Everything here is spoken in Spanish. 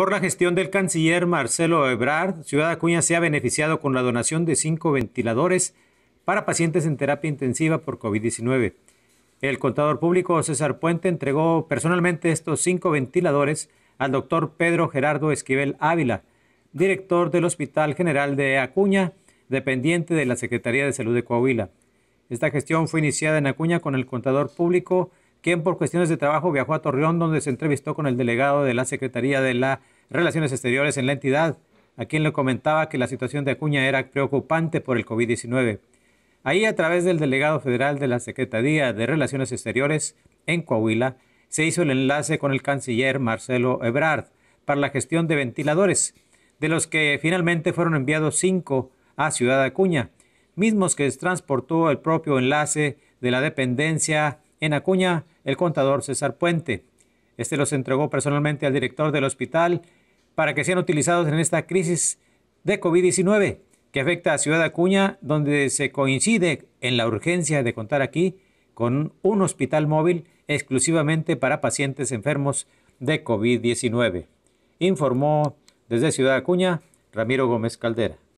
Por la gestión del canciller Marcelo Ebrard, Ciudad Acuña se ha beneficiado con la donación de cinco ventiladores para pacientes en terapia intensiva por COVID-19. El contador público César Puente entregó personalmente estos cinco ventiladores al doctor Pedro Gerardo Esquivel Ávila, director del Hospital General de Acuña, dependiente de la Secretaría de Salud de Coahuila. Esta gestión fue iniciada en Acuña con el contador público quien por cuestiones de trabajo viajó a Torreón, donde se entrevistó con el delegado de la Secretaría de las Relaciones Exteriores en la entidad, a quien le comentaba que la situación de Acuña era preocupante por el COVID-19. Ahí, a través del delegado federal de la Secretaría de Relaciones Exteriores en Coahuila, se hizo el enlace con el canciller Marcelo Ebrard para la gestión de ventiladores, de los que finalmente fueron enviados cinco a Ciudad Acuña, mismos que transportó el propio enlace de la dependencia en Acuña el contador César Puente. Este los entregó personalmente al director del hospital para que sean utilizados en esta crisis de COVID-19 que afecta a Ciudad Acuña, donde se coincide en la urgencia de contar aquí con un hospital móvil exclusivamente para pacientes enfermos de COVID-19. Informó desde Ciudad Acuña Ramiro Gómez Caldera.